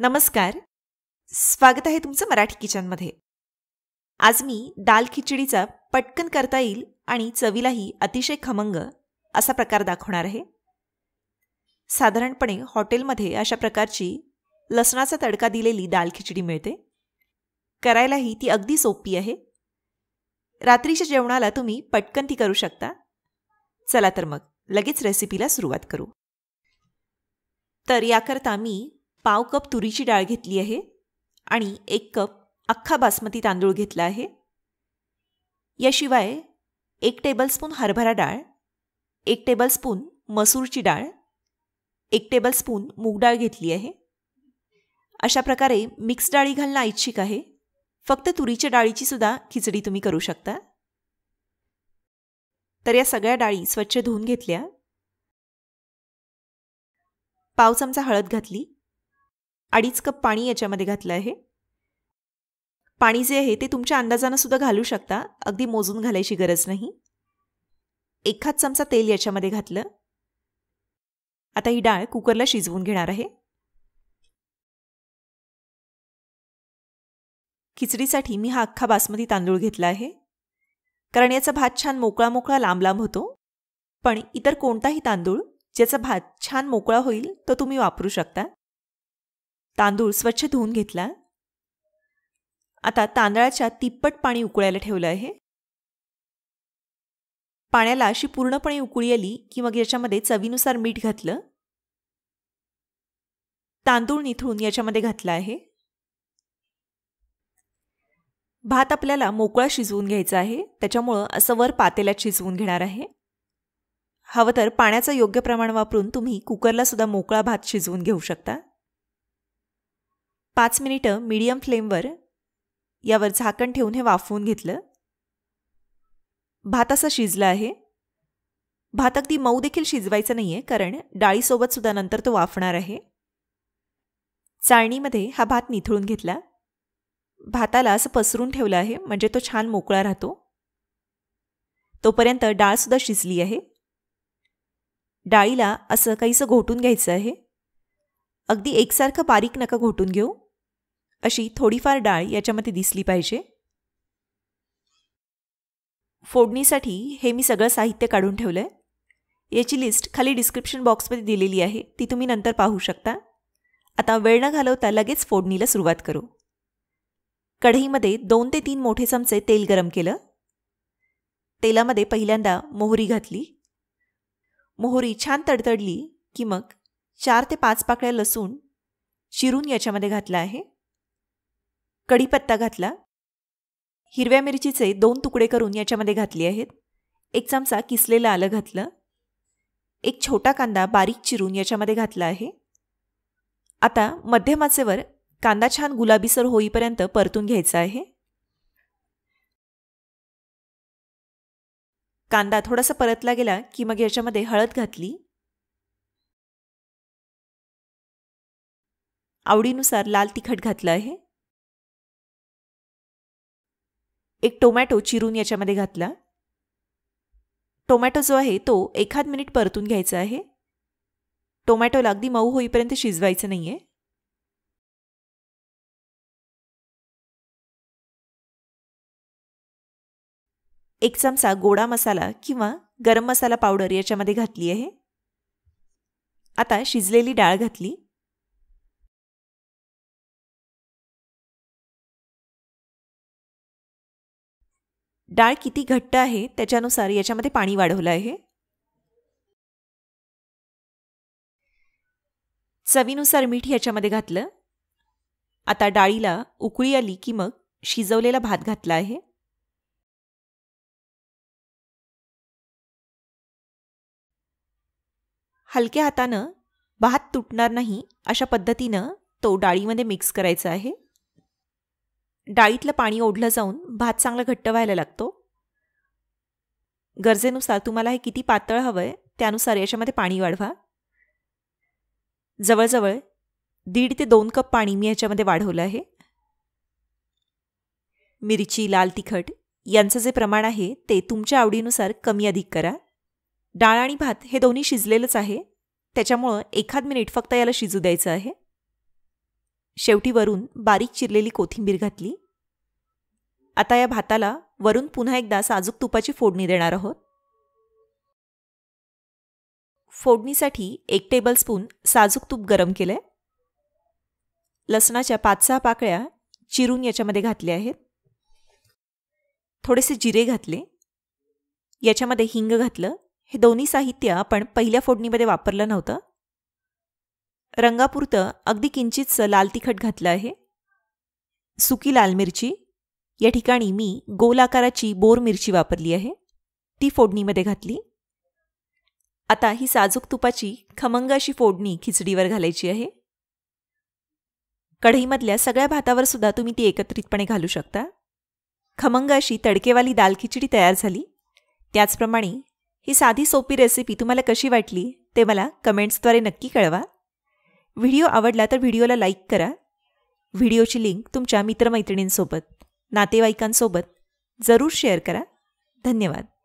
नमस्कार स्वागत आहे तुमचं मराठी किचनमध्ये आज मी दाल खिचडीचा पटकन करता येईल आणि चवीलाही अतिशय खमंग असा प्रकार दाखवणार आहे साधारणपणे हॉटेलमध्ये अशा प्रकारची लसणाचा तडका दिलेली दाल खिचडी मिळते करायलाही ती अगदी सोपी आहे रात्रीच्या जेवणाला तुम्ही पटकन ती करू शकता चला तर मग लगेच रेसिपीला सुरुवात करू तर याकरता मी पाव कप तुरीची डाळ घेतली आहे आणि एक कप अख्खा बासमती तांदूळ घेतला आहे याशिवाय एक टेबलस्पून हरभरा डाळ एक टेबलस्पून मसूरची डाळ एक टेबलस्पून मूग डाळ घेतली आहे अशा प्रकारे मिक्स डाळी घालणं ऐच्छिक आहे फक्त तुरीच्या डाळीची सुद्धा खिचडी तुम्ही करू शकता तर या सगळ्या डाळी स्वच्छ धुवून घेतल्या पाव चमचा हळद घातली अडीच कप पाणी याच्यामध्ये घातलं आहे पाणी जे आहे ते तुमच्या अंदाजानं सुद्धा घालू शकता अगदी मोजून घालायची गरज नाही एखाद चमचा तेल याच्यामध्ये घातलं आता ही डाळ कुकरला शिजवून घेणार आहे खिचडीसाठी मी हा अख्खा बासमती तांदूळ घेतला आहे कारण याचा भात छान मोकळा मोकळा लांब लांब होतो पण इतर कोणताही तांदूळ ज्याचा भात छान मोकळा होईल तो तुम्ही वापरू शकता तांदूळ स्वच्छ धुवून घेतला आता तांदळाच्या तिप्पट पाणी उकळायला ठेवलं आहे पाण्याला अशी पूर्णपणे उकळी आली की मग याच्यामध्ये चवीनुसार मीठ घातलं तांदूळ निथळून याच्यामध्ये घातला आहे भात आपल्याला मोकळा शिजवून घ्यायचा आहे त्याच्यामुळं असं वर पातेल्यात शिजवून घेणार आहे हवं तर पाण्याचं योग्य प्रमाण वापरून तुम्ही कुकरला सुद्धा मोकळा भात शिजवून घेऊ शकता पाच मिनिटं मिडियम फ्लेमवर यावर झाकण ठेवून हे वाफवून घेतलं भात असा शिजला आहे भात अगदी मऊ देखील शिजवायचं नाही आहे कारण डाळीसोबतसुद्धा सुद्धा नंतर तो वाफणार आहे चाळणीमध्ये हा भात निथळून घेतला भाताला असं पसरून ठेवलं आहे म्हणजे तो छान मोकळा राहतो तोपर्यंत डाळसुद्धा शिजली आहे डाळीला असं काहीसं घोटून घ्यायचं आहे अगदी एकसारखं बारीक नका घोटून घेऊ अशी थोडीफार डाळ याच्यामध्ये दिसली पाहिजे फोडणीसाठी हे मी सगळं साहित्य काढून ठेवलं आहे याची लिस्ट खाली डिस्क्रिप्शन बॉक्समध्ये दिलेली आहे ती तुम्ही नंतर पाहू शकता आता वेळ न घालवता लगेच फोडणीला सुरुवात करू कढईमध्ये दोन ते तीन मोठे चमचे तेल गरम केलं तेलामध्ये पहिल्यांदा मोहरी घातली मोहरी छान तडतडली की मग चार ते पाच पाकळ्या लसूण चिरून याच्यामध्ये घातला आहे कढीपत्ता घातला हिरव्या मिरचीचे दोन तुकडे करून याच्यामध्ये घातले आहेत एक चमचा किसलेलं आलं घातलं एक छोटा कांदा बारीक चिरून याच्यामध्ये घातला आहे आता मध्यमाचेवर कांदा छान गुलाबीसर होईपर्यंत परतून घ्यायचा आहे कांदा थोडासा परतला गेला की मग याच्यामध्ये हळद घातली आवडीनुसार लाल तिखट घातलं आहे एक टोमॅटो चिरून याच्यामध्ये घातला टोमॅटो जो आहे तो एखाद मिनिट परतून घ्यायचा आहे टोमॅटोला अगदी मऊ होईपर्यंत शिजवायचं नाही आहे एक चमचा गोडा मसाला किंवा गरम मसाला पावडर याच्यामध्ये घातली आहे आता शिजलेली डाळ घातली डाळ किती घट्ट आहे त्याच्यानुसार याच्यामध्ये पाणी वाढवलं आहे चवीनुसार मीठ याच्यामध्ये घातलं आता डाळीला उकळी आली की मग शिजवलेला भात घातला आहे हलक्या हातानं भात तुटणार नाही अशा पद्धतीनं तो डाळीमध्ये मिक्स करायचा आहे डाळीतलं पाणी ओढलं जाऊन भात चांगला घट्ट व्हायला लागतो गरजेनुसार तुम्हाला हे किती पातळ हवं आहे त्यानुसार याच्यामध्ये पाणी वाढवा जवळजवळ दीड ते दोन कप पाणी मी याच्यामध्ये वाढवलं आहे मिरची लाल तिखट यांचं जे प्रमाण आहे ते तुमच्या आवडीनुसार कमी अधिक करा डाळ आणि भात हे दोन्ही शिजलेलंच आहे त्याच्यामुळं एखाद मिनिट फक्त याला शिजू द्यायचं आहे शेवटी वरून बारीक चिरलेली कोथिंबीर घातली आता या भाताला वरून पुन्हा एकदा साजूक तुपाची फोडणी देणार आहोत फोडणीसाठी एक टेबलस्पून साजूक तूप गरम केलं आहे लसणाच्या पाच सहा पाकळ्या चिरून याच्यामध्ये घातल्या आहेत थोडेसे जिरे घातले याच्यामध्ये हिंग घातलं हे दोन्ही साहित्य आपण पहिल्या फोडणीमध्ये वापरलं नव्हतं रंगापुरतं अगदी किंचितचं लाल तिखट घातलं आहे सुकी लाल मिरची या ठिकाणी मी गोल आकाराची बोर मिरची वापरली आहे ती फोडणीमध्ये घातली आता ही साजूक तुपाची खमंग अशी फोडणी खिचडीवर घालायची आहे कढईमधल्या सगळ्या भातावर सुद्धा तुम्ही ती एकत्रितपणे घालू शकता खमंग अशी तडकेवाली दाल खिचडी तयार झाली त्याचप्रमाणे ही साधी सोपी रेसिपी तुम्हाला कशी वाटली ते मला कमेंट्सद्वारे नक्की कळवा व्हिडिओ आवडला तर व्हिडिओला लाईक करा व्हिडिओची लिंक तुमच्या मित्रमैत्रिणींसोबत नातेवाईकांसोबत जरूर शेअर करा धन्यवाद